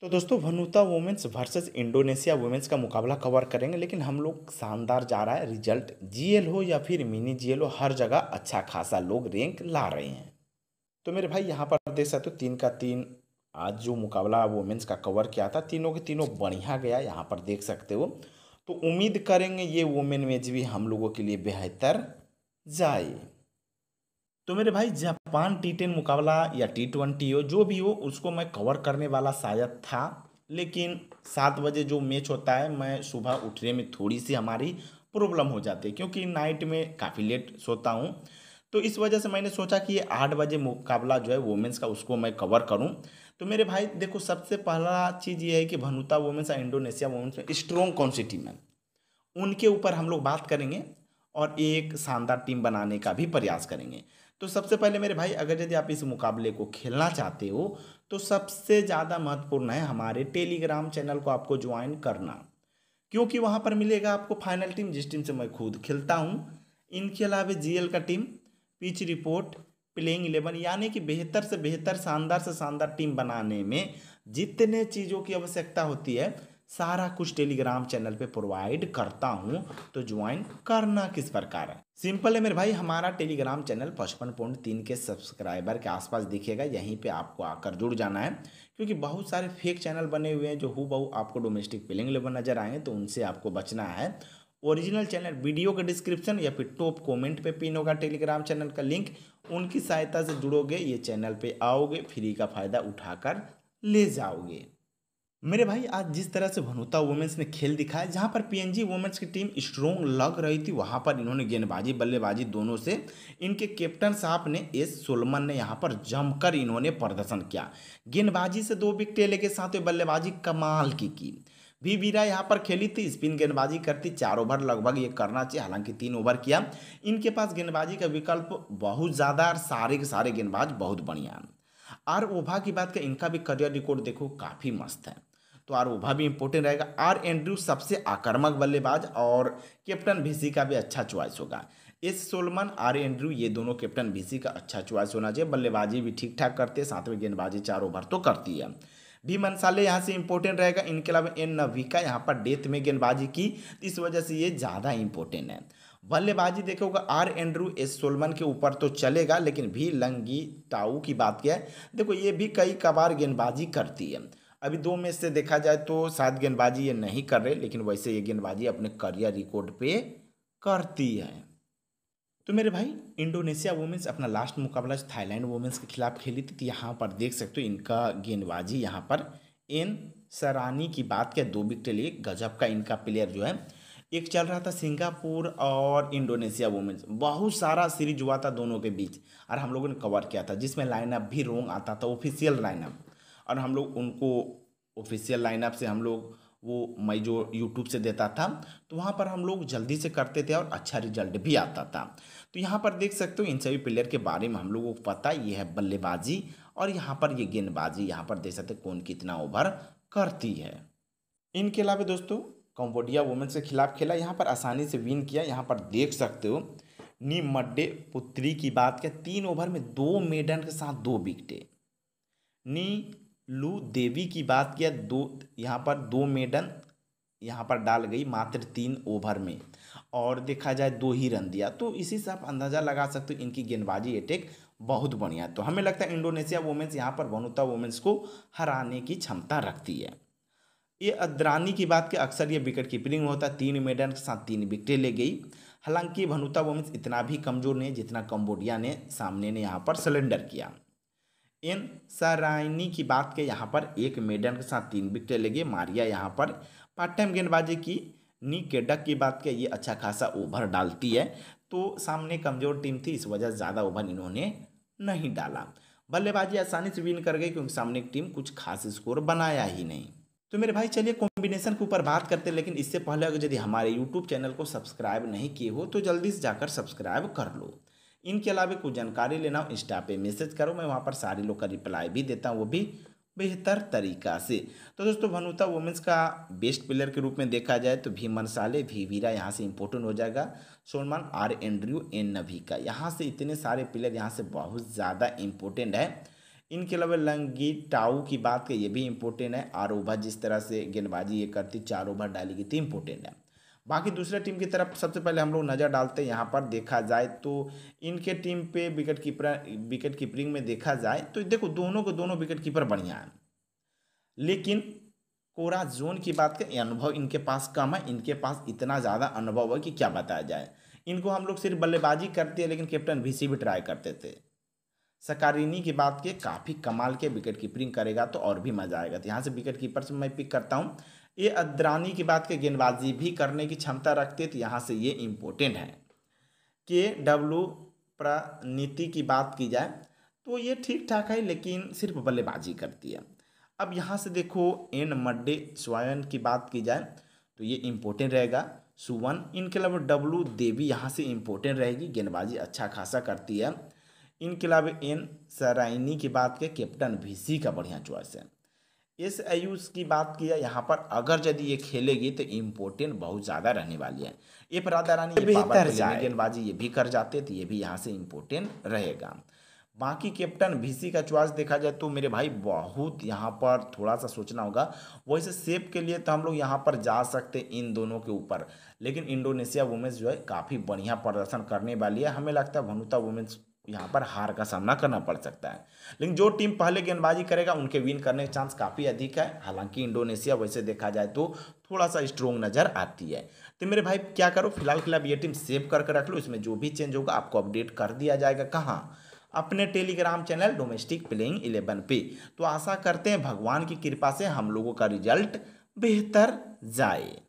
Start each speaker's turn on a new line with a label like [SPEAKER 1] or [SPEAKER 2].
[SPEAKER 1] तो दोस्तों Vanuatu women's versus Indonesia women's का मुकाबला कवर करेंगे लेकिन हम लोग शानदार जा रहा है रिजल्ट जीएल हो या फिर मिनी जीएल हो हर जगह अच्छा खासा लोग रैंक ला रहे हैं तो मेरे भाई यहाँ पर देख सकते हो तीन का तीन आज जो मुकाबला वुमेंस का कवर किया था तीनों के तीनों बढ़िया गया यहाँ पर देख सकते हो तो उम्मीद करेंगे ये वुमेन मैच भी हम लोगों के लिए बेहतर जाए तो मेरे भाई जापान टी टेन मुकाबला या टी ट्वेंटी हो जो भी हो उसको मैं कवर करने वाला शायद था लेकिन सात बजे जो मैच होता है मैं सुबह उठने में थोड़ी सी हमारी प्रॉब्लम हो जाती है क्योंकि नाइट में काफ़ी लेट सोता हूँ तो इस वजह से मैंने सोचा कि ये आठ बजे मुकाबला जो है वोमेंस का उसको मैं कवर करूं तो मेरे भाई देखो सबसे पहला चीज़ ये है कि भनुता वोमेंस और इंडोनेशिया वोमेंस में स्ट्रॉन्ग कौन सी टीम है उनके ऊपर हम लोग बात करेंगे और एक शानदार टीम बनाने का भी प्रयास करेंगे तो सबसे पहले मेरे भाई अगर यदि आप इस मुकाबले को खेलना चाहते हो तो सबसे ज़्यादा महत्वपूर्ण है हमारे टेलीग्राम चैनल को आपको ज्वाइन करना क्योंकि वहाँ पर मिलेगा आपको फाइनल टीम जिस टीम से मैं खुद खेलता हूँ इनके अलावा जी का team pitch report playing eleven यानी कि बेहतर से बेहतर शानदार से शानदार टीम बनाने में जितने चीज़ों की आवश्यकता होती है सारा कुछ टेलीग्राम चैनल पे प्रोवाइड करता हूँ तो ज्वाइन करना किस प्रकार है सिंपल है मेरे भाई हमारा टेलीग्राम चैनल पचपन पॉइंट तीन के सब्सक्राइबर के आसपास दिखेगा यहीं पे आपको आकर जुड़ जाना है क्योंकि बहुत सारे फेक चैनल बने हुए हैं जो हु आपको डोमेस्टिक फिलिंग लेवल नजर आएंगे तो उनसे आपको बचना है ओरिजिनल चैनल वीडियो के डिस्क्रिप्शन या फिर टॉप कमेंट पे पिन होगा टेलीग्राम चैनल का लिंक उनकी सहायता से जुड़ोगे ये चैनल पे आओगे फ्री का फ़ायदा उठाकर ले जाओगे मेरे भाई आज जिस तरह से भनुता वुमेंस ने खेल दिखाया जहां पर पीएनजी वुमेंस की टीम स्ट्रोंग लग रही थी वहां पर इन्होंने गेंदबाजी बल्लेबाजी दोनों से इनके कैप्टन साहब ने एस सोलमन ने यहां पर जमकर इन्होंने प्रदर्शन किया गेंदबाजी से दो विकटें लेके साथ बल्लेबाजी कमाल की की भी वीरा यहाँ पर खेली थी स्पिन गेंदबाजी करती चार ओवर लगभग ये करना चाहिए हालांकि तीन ओवर किया इनके पास गेंदबाजी का विकल्प बहुत ज़्यादा और सारे के सारे गेंदबाज बहुत बढ़िया और ओभा की बात करें इनका भी करियर रिकॉर्ड देखो काफ़ी मस्त है तो आर ओभा भी इम्पोर्टेंट रहेगा आर एंड्रू सबसे आक्रमक बल्लेबाज और कैप्टन भीसी का भी अच्छा च्वाइस होगा एस सोलमन आर एंड्रू ये दोनों कैप्टन भीसी का अच्छा च्वाइस होना चाहिए बल्लेबाजी भी ठीक ठाक करते हैं साथ में गेंदबाजी चार ओवर तो करती है भी मनसाले यहाँ से इम्पोर्टेंट रहेगा इनके अलावा एन नविका यहाँ पर डेथ में गेंदबाजी की इस वजह से ये ज़्यादा इम्पोर्टेंट है बल्लेबाजी देखोगे आर एंड्रू एस सोलमन के ऊपर तो चलेगा लेकिन भी लंगी टाऊ की बात क्या है देखो ये भी कई कबार गेंदबाजी करती है अभी दो मैच से देखा जाए तो शायद गेंदबाजी ये नहीं कर रहे लेकिन वैसे ये गेंदबाजी अपने करियर रिकॉर्ड पे करती है तो मेरे भाई इंडोनेशिया वुमेंस अपना लास्ट मुकाबला थाईलैंड वुमेंस के खिलाफ खेली थी तो यहाँ पर देख सकते हो इनका गेंदबाजी यहाँ पर एन सरानी की बात क्या दो विकेट लिए गजब का इनका प्लेयर जो है एक चल रहा था सिंगापुर और इंडोनेशिया वुमेंस बहुत सारा सीरीज हुआ था दोनों के बीच और हम लोगों ने कवर किया था जिसमें लाइनअप भी रोंग आता था ऑफिशियल लाइनअप और हम लोग उनको ऑफिशियल लाइनअप से हम लोग वो मैं जो यूट्यूब से देता था तो वहाँ पर हम लोग जल्दी से करते थे और अच्छा रिजल्ट भी आता था तो यहाँ पर देख सकते हो इन सभी प्लेयर के बारे में हम लोगों को पता ये है बल्लेबाजी और यहाँ पर ये गेंदबाजी यहाँ पर देख सकते कौन कितना ओवर करती है इनके अलावा दोस्तों कंबोडिया वुमेन्स के खिलाफ खेला यहाँ पर आसानी से विन किया यहाँ पर देख सकते हो नी मड्डे पुत्री की बात किया तीन ओवर में दो मेडन के साथ दो विकटे नी लू देवी की बात किया दो यहाँ पर दो मेडन यहाँ पर डाल गई मात्र तीन ओवर में और देखा जाए दो ही रन दिया तो इसी से आप अंदाज़ा लगा सकते हो इनकी गेंदबाजी अटैक बहुत बढ़िया तो हमें लगता है इंडोनेशिया वुमेंस यहाँ पर वनुता वुमेंस को हराने की क्षमता रखती है ये अद्रानी की बात के अक्सर ये विकेट कीपिंग होता है तीन मेडन के साथ तीन विकटें ले गई हालांकि भनुता वुमेंस इतना भी कमज़ोर नहीं जितना कम्बोडिया ने सामने ने यहाँ पर सलेंडर किया एन सराइनी की बात के यहाँ पर एक मेडन के साथ तीन विकेट ले गए मारिया यहाँ पर पार्ट टाइम गेंदबाजी की नी के डक की बात के ये अच्छा खासा ओवर डालती है तो सामने कमज़ोर टीम थी इस वजह से ज़्यादा ओवर इन्होंने नहीं डाला बल्लेबाजी आसानी से विन कर गई क्योंकि सामने की टीम कुछ खास स्कोर बनाया ही नहीं तो मेरे भाई चलिए कॉम्बिनेशन के ऊपर बात करते हैं लेकिन इससे पहले अगर यदि हमारे यूट्यूब चैनल को सब्सक्राइब नहीं किए हो तो जल्दी से जाकर सब्सक्राइब कर लो इनके अलावा कुछ जानकारी लेना हो इंस्टा पे मैसेज करो मैं वहाँ पर सारे लोग का रिप्लाई भी देता हूँ वो भी बेहतर तरीका से तो दोस्तों भनुता वुमेंस का बेस्ट प्लेयर के रूप में देखा जाए तो मनसाले भी वीरा यहाँ से इम्पोर्टेंट हो जाएगा सोनमान आर एंड्रयू एन नभी का यहाँ से इतने सारे प्लेयर यहाँ से बहुत ज़्यादा इम्पोर्टेंट है इनके अलावा लंगी टाऊ की बात कर ये भी इम्पोर्टेंट है आर ओवर जिस तरह से गेंदबाजी ये करती चार ओवर डाली गई थी तो इम्पोर्टेंट है बाकी हम्म। दूसरे टीम की तरफ सबसे पहले हम लोग नज़र डालते हैं यहाँ पर देखा जाए तो इनके टीम पे विकेट कीपर विकेट कीपरिंग में देखा जाए तो देखो दोनों के दोनों विकेट कीपर बढ़िया हैं लेकिन कोरा जोन की बात करें अनुभव इनके पास कम है इनके पास इतना ज़्यादा अनुभव है कि क्या बताया जाए इनको हम लोग सिर्फ बल्लेबाजी करते हैं लेकिन कैप्टन भी भी ट्राई करते थे सकारिनी की बात के काफ़ी कमाल के विकेट कीपरिंग करेगा तो और भी मज़ा आएगा तो यहाँ से विकेट कीपर से मैं पिक करता हूँ ये अद्रानी की बात के गेंदबाजी भी करने की क्षमता रखते तो यहाँ से ये इम्पोर्टेंट है के डब्लू प्रनीति की बात की जाए तो ये ठीक ठाक है लेकिन सिर्फ बल्लेबाजी करती है अब यहाँ से देखो एन मड्डे स्वयन की बात की जाए तो ये इम्पोर्टेंट रहेगा सुवन इनके अलावा डब्लू देवी यहाँ से इम्पोर्टेंट रहेगी गेंदबाजी अच्छा खासा करती है इनके अलावा एन सराइनी की बात के कैप्टन भी सी का बढ़िया चॉइस है एस आयुष की बात किया यहाँ पर अगर यदि ये खेलेगी तो इम्पोर्टेंट बहुत ज़्यादा रहने वाली है इफ राधा रानी बेहतर गेंदबाजी ये भी कर जाते तो ये भी यहाँ से इम्पोर्टेंट रहेगा बाकी कैप्टन भीसी का चॉइस देखा जाए तो मेरे भाई बहुत यहाँ पर थोड़ा सा सोचना होगा वैसे सेफ के लिए तो हम लोग यहाँ पर जा सकते इन दोनों के ऊपर लेकिन इंडोनेशिया वुमेंस जो है काफ़ी बढ़िया प्रदर्शन करने वाली है हमें लगता है भनुता वुमेंस यहाँ पर हार का सामना करना पड़ सकता है लेकिन जो टीम पहले गेंदबाजी करेगा उनके विन करने के चांस काफ़ी अधिक है हालांकि इंडोनेशिया वैसे देखा जाए तो थोड़ा सा स्ट्रोंग नज़र आती है तो मेरे भाई क्या करो फिलहाल फिलहाल ये टीम सेव करके रख लो इसमें जो भी चेंज होगा आपको अपडेट कर दिया जाएगा कहाँ अपने Telegram channel domestic playing eleven पे तो आशा करते हैं भगवान की कृपा से हम लोगों का रिजल्ट बेहतर जाए